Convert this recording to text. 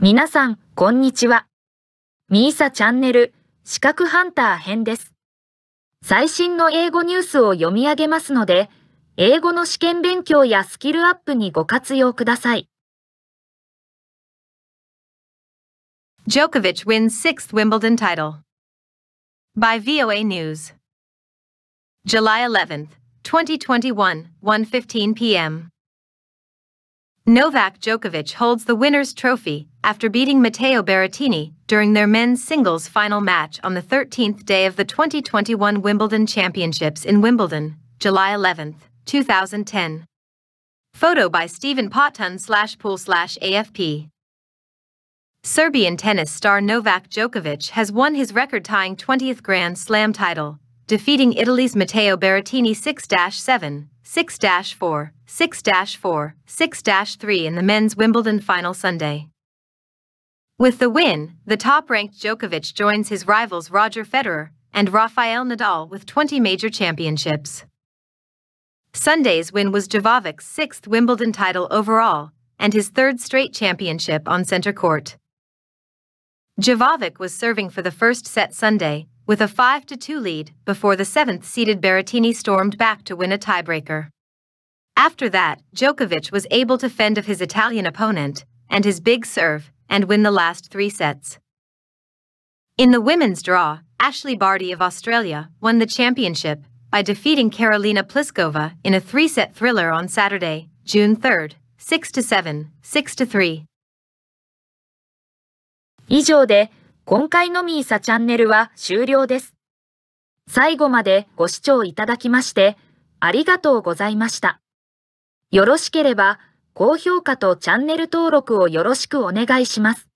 皆さん、こんにちは。ミーサチャンネル、資格ハンター編です。最新の英語ニュースを読み上げますので、英語の試験勉強やスキルアップにご活用ください。Djokovic wins 6 t h Wimbledon title. By VOA News. July 11th, 2021, 1:15 p.m. Novak Djokovic holds the winner's trophy after beating Matteo Berrettini during their men's singles final match on the 13th day of the 2021 Wimbledon Championships in Wimbledon, July 11, 2010. Photo by Stephen Potton slash pool slash AFP. Serbian tennis star Novak Djokovic has won his record-tying 20th Grand Slam title defeating Italy's Matteo Berrettini 6 7, 6 4, 6 4, 6 3 in the men's Wimbledon final Sunday. With the win, the top ranked Djokovic joins his rivals Roger Federer and Rafael Nadal with 20 major championships. Sunday's win was Javovic's sixth Wimbledon title overall and his third straight championship on centre court. Javovic was serving for the first set Sunday with a 5 2 lead before the seventh seeded Berrettini stormed back to win a tiebreaker. After that, Djokovic was able to fend off his Italian opponent and his big serve and win the last three sets. In the women's draw, Ashley Barty of Australia won the championship by defeating Karolina Pliskova in a three-set thriller on Saturday, June 3rd, 6-7, 6-3. 以上で今回のミーサチャンネルは終了です。最後までご視聴いただきまして、ありがとうございました。よろしければ、高評価とチャンネル登録をよろしくお願いします。